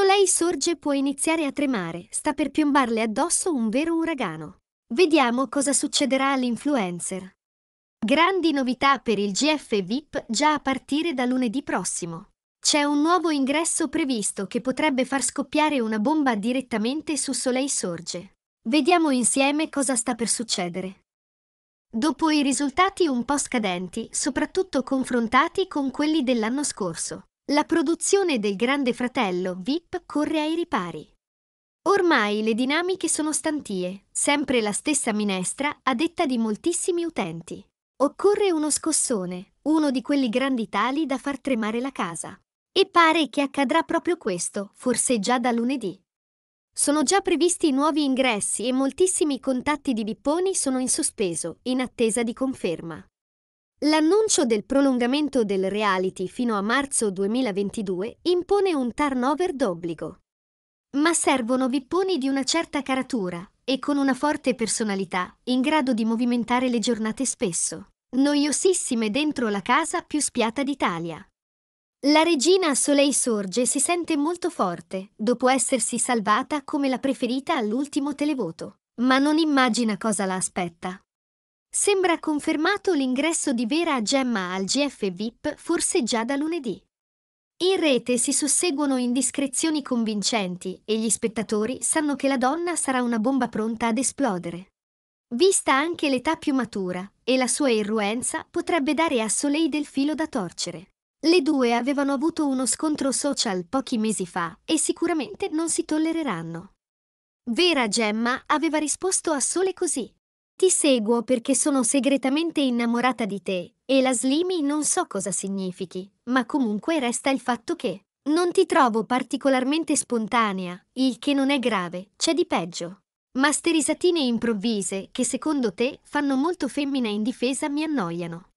Soleil sorge può iniziare a tremare, sta per piombarle addosso un vero uragano. Vediamo cosa succederà all'influencer. Grandi novità per il GF VIP già a partire da lunedì prossimo. C'è un nuovo ingresso previsto che potrebbe far scoppiare una bomba direttamente su Soleil Sorge. Vediamo insieme cosa sta per succedere. Dopo i risultati un po' scadenti, soprattutto confrontati con quelli dell'anno scorso, la produzione del Grande Fratello VIP corre ai ripari. Ormai le dinamiche sono stantie, sempre la stessa minestra a detta di moltissimi utenti. Occorre uno scossone, uno di quelli grandi tali da far tremare la casa. E pare che accadrà proprio questo, forse già da lunedì. Sono già previsti nuovi ingressi e moltissimi contatti di Bipponi sono in sospeso, in attesa di conferma. L'annuncio del prolungamento del reality fino a marzo 2022 impone un turnover d'obbligo. Ma servono vipponi di una certa caratura e con una forte personalità, in grado di movimentare le giornate spesso, noiosissime dentro la casa più spiata d'Italia. La regina Soleil Sorge si sente molto forte, dopo essersi salvata come la preferita all'ultimo televoto, ma non immagina cosa la aspetta. Sembra confermato l'ingresso di Vera Gemma al GF VIP forse già da lunedì. In rete si susseguono indiscrezioni convincenti e gli spettatori sanno che la donna sarà una bomba pronta ad esplodere. Vista anche l'età più matura e la sua irruenza potrebbe dare a Soleil del filo da torcere. Le due avevano avuto uno scontro social pochi mesi fa e sicuramente non si tollereranno. Vera Gemma aveva risposto a Sole così. Ti seguo perché sono segretamente innamorata di te, e la slimi non so cosa significhi, ma comunque resta il fatto che non ti trovo particolarmente spontanea, il che non è grave, c'è di peggio. Masterisatine improvvise, che secondo te fanno molto femmina in difesa, mi annoiano.